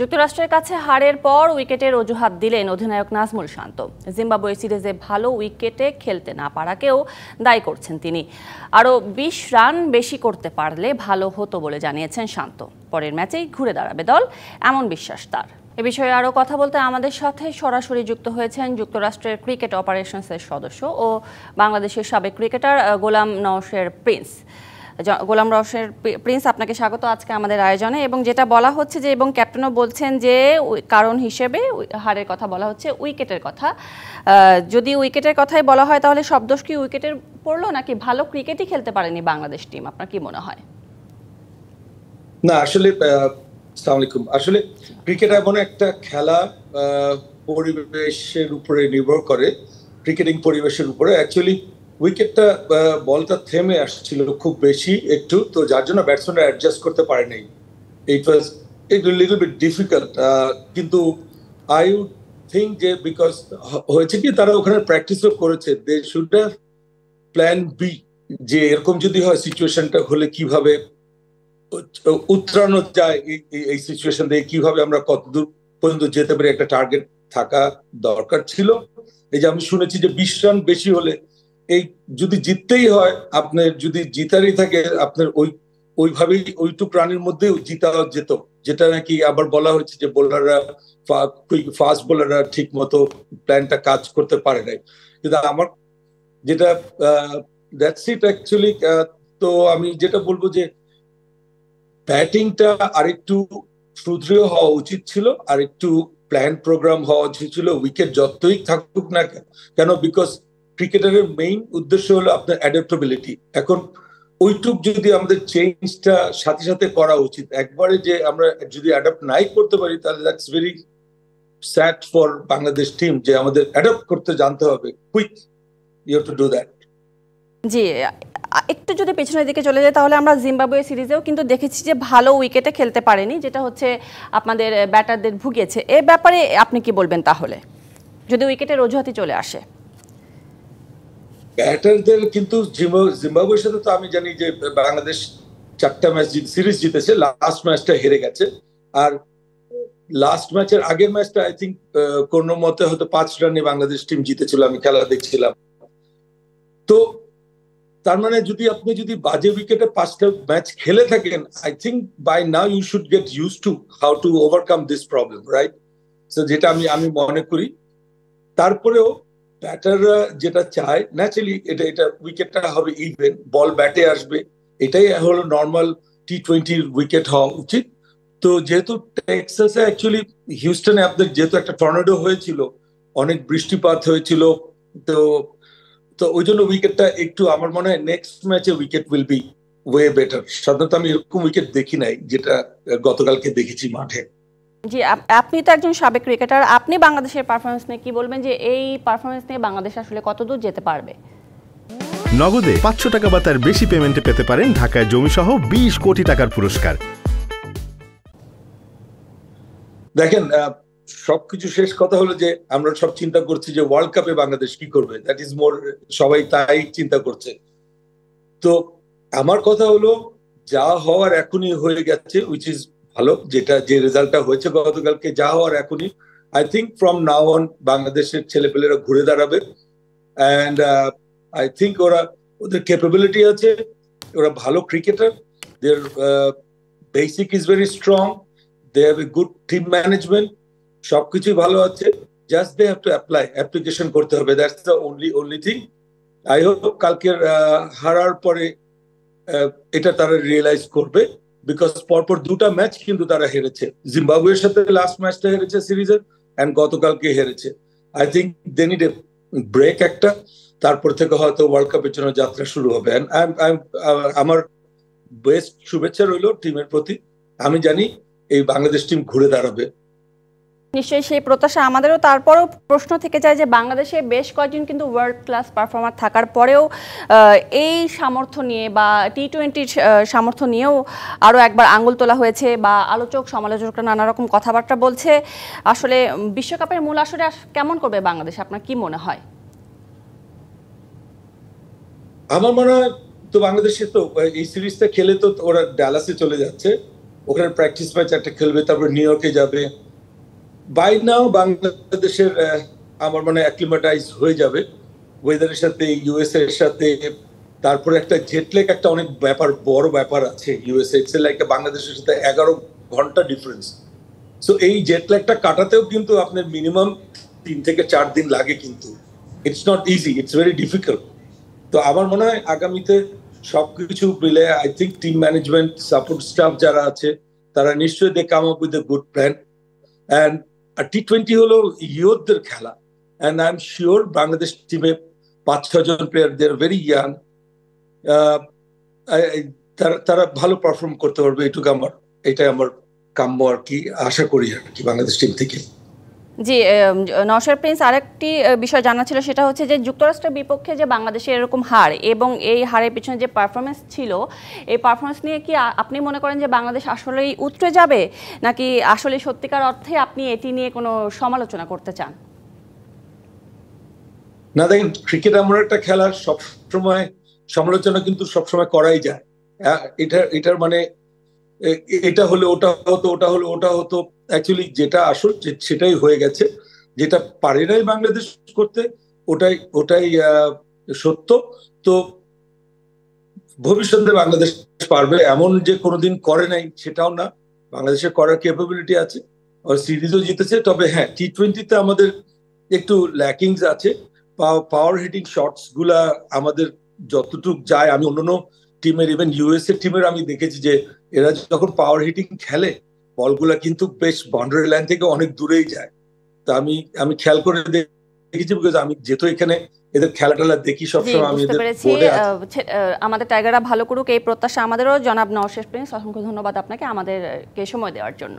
যুক্তরাষ্ট্রের কাছে হারের পর উইকেটের অজুহাত দিলেন অধিনায়ক নাজমুল শান্ত জিম্বাবুয়ে সিরিজে ভালো উইকেটে খেলতে না পারাকেও দায়ী করছেন তিনি আরও বিশ রান বেশি করতে পারলে ভালো হতো বলে জানিয়েছেন শান্ত পরের ম্যাচেই ঘুরে দাঁড়াবে দল এমন বিশ্বাস তার এ বিষয়ে আরও কথা বলতে আমাদের সাথে সরাসরি যুক্ত হয়েছেন যুক্তরাষ্ট্রের ক্রিকেট অপারেশনসের সদস্য ও বাংলাদেশের সাবেক ক্রিকেটার গোলাম নওশের প্রিন্স গোলাম রশের প্রিন্স আপনাকে স্বাগত আজকে আমাদের আয়োজনে এবং যেটা বলা হচ্ছে যে এবং ক্যাপ্টেনও বলছেন যে কারণ হিসেবে হারের কথা বলা হচ্ছে উইকেটের কথা যদি উইকেটের কথাই বলা হয় তাহলে সব দোষ কি উইকেটের পড়লো নাকি ভালো ক্রিকেটই খেলতে পারেনি বাংলাদেশ টিম আপনার কি মনে হয় না আসলে আসসালামাইকুম আসলে ক্রিকেট এমন একটা খেলা পরিবেশের উপরে নির্ভর করে ক্রিকেটিং পরিবেশের উপরে অ্যাকচুয়ালি উইকেটটা বলটা থেমে আসছিল খুব বেশি একটু তো যার জন্য ব্যাটসম্যানরা অ্যাডজাস্ট করতে পারে নাই it was it little bit difficult কিন্তু আই উড থিঙ্ক যে বিকজ হয়েছে কি তারা ওখানে প্র্যাকটিসও করেছে দে শুড প্ল্যান বি যে এরকম যদি হয় সিচুয়েশনটা হলে কিভাবে উত্তরানো যায় এই সিচুয়েশন দিয়ে কিভাবে আমরা কতদূর পর্যন্ত যেতে পারি একটা টার্গেট থাকা দরকার ছিল এই যে আমি শুনেছি যে বিশ রান বেশি হলে এই যদি জিততেই হয় আপনার যদি জিতারই থাকে আপনার ওই ওইভাবেই ওইটু প্রাণীর মধ্যে জিতা যেত যেটা নাকি আবার বলা হয়েছে যে বোলাররা ফাস্ট বোলাররা ঠিক মতো প্ল্যানটা কাজ করতে পারে নাই কিন্তু আমার যেটা দ্যাটস ইট অ্যাকচুয়ালি তো আমি যেটা বলবো যে ব্যাটিংটা আরেকটু সুদৃঢ় হওয়া উচিত ছিল আরেকটু প্ল্যান প্রোগ্রাম হওয়া উচিত ছিল উইকেট যতই থাকুক না কেন বিকজ ক্রিকেটারের মেইন উদ্দেশ্য হলো আপনার অ্যাডাপ্টেবিলিটি এখন ওইটুক যদি আমাদের চেঞ্জটা সাথে সাথে করা উচিত একবারে যে আমরা যদি অ্যাডাপ্ট নাই করতে পারি তাহলে that's very sad for Bangladesh team যে আমাদের অ্যাডাপ্ট করতে জানতে হবে quick you to do that জি একটু যদি পেছনের দিকে চলে যায় তাহলে আমরা জিম্বাবুয়ে সিরিজেও কিন্তু দেখেছি যে ভালো উইকেটে খেলতে পারেনি যেটা হচ্ছে আপনাদের ব্যাটারদের ভুগিয়েছে এ ব্যাপারে আপনি কি বলবেন তাহলে যদি উইকেটের অজুহাতি চলে আসে ব্যাটারদের কিন্তু জিম্বাবুয়ের সাথে তো আমি জানি যে বাংলাদেশ চারটা ম্যাচ সিরিজ জিতেছে লাস্ট ম্যাচটা হেরে গেছে আর লাস্ট ম্যাচের আগের ম্যাচটা আই থিঙ্ক কোনো মতে হয়তো পাঁচ রানে বাংলাদেশ টিম জিতেছিল আমি খেলা দেখছিলাম তো তার মানে যদি আপনি যদি বাজে উইকেটে পাঁচটা ম্যাচ খেলে থাকেন I think by now you should get use to how to overcome this problem right যেটা আমি আমি মনে করি তারপরেও ব্যাটাররা যেটা চায় ন্যাচারালি এটা এটা উইকেটটা হবে ইভেন বল ব্যাটে আসবে এটাই হলো নর্মাল টি টোয়েন্টির উইকেট হওয়া উচিত তো যেহেতু টেক্সাসে অ্যাকচুয়ালি হিউস্টনে আপনার যেহেতু একটা টর্নেডো হয়েছিল অনেক বৃষ্টিপাত হয়েছিল তো তো ওই জন্য উইকেটটা একটু আমার মনে হয় নেক্সট ম্যাচে wicket will be way better সাধারণত আমি এরকম উইকেট দেখি নাই যেটা গতকালকে দেখেছি মাঠে জি আপনি তো একজন সাবেক ক্রিকেটার আপনি বাংলাদেশের পারফরমেন্স নিয়ে কি বলবেন যে এই পারফরমেন্স নিয়ে বাংলাদেশ আসলে কতদূর যেতে পারবে নগদে পাঁচশো টাকা বা তার বেশি পেমেন্টে পেতে পারেন ঢাকায় জমিসহ বিশ কোটি টাকার পুরস্কার দেখেন সবকিছু শেষ কথা হলো যে আমরা সব চিন্তা করছি যে ওয়ার্ল্ড কাপে বাংলাদেশ কি করবে দ্যাট ইজ মোর সবাই তাই চিন্তা করছে তো আমার কথা হলো যা হওয়ার এখনই হয়ে গেছে উইচ ইজ ভালো যেটা যে রেজাল্টটা হয়েছে গতকালকে যা হওয়ার এখনই I think from now on বাংলাদেশের ছেলেপেলেরা ঘুরে দাঁড়াবে অ্যান্ড আই থিঙ্ক ওরা ওদের ক্যাপাবিলিটি আছে ওরা ভালো ক্রিকেটার দের basic is very strong they have a good team management সবকিছুই ভালো আছে just they have to apply application করতে হবে that's the only only thing I hope কালকের uh, হারার পরে uh, এটা তারা রিয়েলাইজ করবে বিকজ পরপর দুটা ম্যাচ কিন্তু তারা হেরেছে জিম্বাবুয়ের সাথে লাস্ট ম্যাচটা হেরেছে সিরিজের অ্যান্ড গতকালকে হেরেছে I think they need a break একটা তারপর থেকে হয়তো ওয়ার্ল্ড কাপের জন্য যাত্রা শুরু হবে আমার বেস্ট শুভেচ্ছা রইল টিমের প্রতি আমি জানি এই বাংলাদেশ টিম ঘুরে দাঁড়াবে নিশ্চয়ই সেই প্রত্যাশা আমাদেরও তারপরেও প্রশ্ন থেকে যায় যে বাংলাদেশে বেশ কয়েকজন কিন্তু ওয়ার্ল্ড ক্লাস পারফর্মার থাকার পরেও এই সামর্থ্য নিয়ে বা টি টোয়েন্টির সামর্থ্য নিয়েও আরও একবার আঙুল তোলা হয়েছে বা আলোচক সমালোচকরা নানা রকম কথাবার্তা বলছে আসলে বিশ্বকাপের মূল আসরে কেমন করবে বাংলাদেশ আপনার কি মনে হয় আমার মনে হয় তো বাংলাদেশে তো এই সিরিজটা খেলে তো ওরা ডালাসে চলে যাচ্ছে ওখানে প্র্যাকটিস ম্যাচ একটা খেলবে তারপর নিউ ইয়র্কে যাবে বাই নাও বাংলাদেশের আমার মনে অ্যাক্লিমেটাইজ হয়ে যাবে ওয়েদারের সাথে ইউএস এর সাথে তারপরে একটা জেটলেক একটা অনেক ব্যাপার বড় ব্যাপার আছে ইউএসএ এর লাইক বাংলাদেশের সাথে এগারো ঘন্টা ডিফারেন্স সো এই জেটলেকটা কাটাতেও কিন্তু আপনার মিনিমাম তিন থেকে চার দিন লাগে কিন্তু it's not easy it's very difficult তো আমার মনে হয় আগামীতে সবকিছু মিলে I think team management support staff যারা আছে তারা নিশ্চয়ই they come up with a good plan and আর টি টোয়েন্টি হলো ইয়োদের খেলা and I am sure Bangladesh টিমে পাঁচ ছজন player they are very young তারা ভালো পারফর্ম করতে পারবে এটুকু আমার এটাই আমার কাম্য আর কি আশা করি আর কি বাংলাদেশ টিম থেকে জি নওশার প্রিন্স আরেকটি বিষয় জানা ছিল সেটা হচ্ছে যে যুক্তরাষ্ট্রের বিপক্ষে যে বাংলাদেশের এরকম হার এবং এই হারের পিছনে যে পারফরমেন্স ছিল এই পারফরমেন্স নিয়ে কি আপনি মনে করেন যে বাংলাদেশ আসলেই উতরে যাবে নাকি আসলে সত্যিকার অর্থে আপনি এটি নিয়ে কোনো সমালোচনা করতে চান না দেখেন ক্রিকেট এমন একটা খেলা সবসময় সমালোচনা কিন্তু সবসময় করাই যায় এটা এটার মানে এটা হলে ওটা হতো ওটা হলে ওটা হতো অ্যাকচুয়ালি যেটা আসল সেটাই হয়ে গেছে যেটা পারে নাই বাংলাদেশ করতে ওটাই ওটাই সত্য তো ভবিষ্যতে বাংলাদেশ পারবে এমন যে কোনোদিন করে নাই সেটাও না বাংলাদেশের করার ক্যাপাবিলিটি আছে আর সিরিজও জিতেছে তবে হ্যাঁ টি টোয়েন্টিতে আমাদের একটু ল্যাকিংস আছে পাওয়ার হিটিং শটস গুলা আমাদের যতটুক যায় আমি অন্যান্য টিমের ইভেন ইউএসএ টিমের আমি দেখেছি যে এরা যখন পাওয়ার হিটিং খেলে বলগুলা কিন্তু বেশ বাউন্ডারি লাইন থেকে অনেক দূরেই যায় তা আমি আমি খেয়াল করে দেখেছি বিকজ আমি যেহেতু এখানে এদের খেলা দেখি সবসময় আমি আমাদের টাইগাররা ভালো করুক এই প্রত্যাশা আমাদেরও জনাব নওশেষ প্রিন্স অসংখ্য ধন্যবাদ আপনাকে আমাদেরকে সময় দেওয়ার জন্য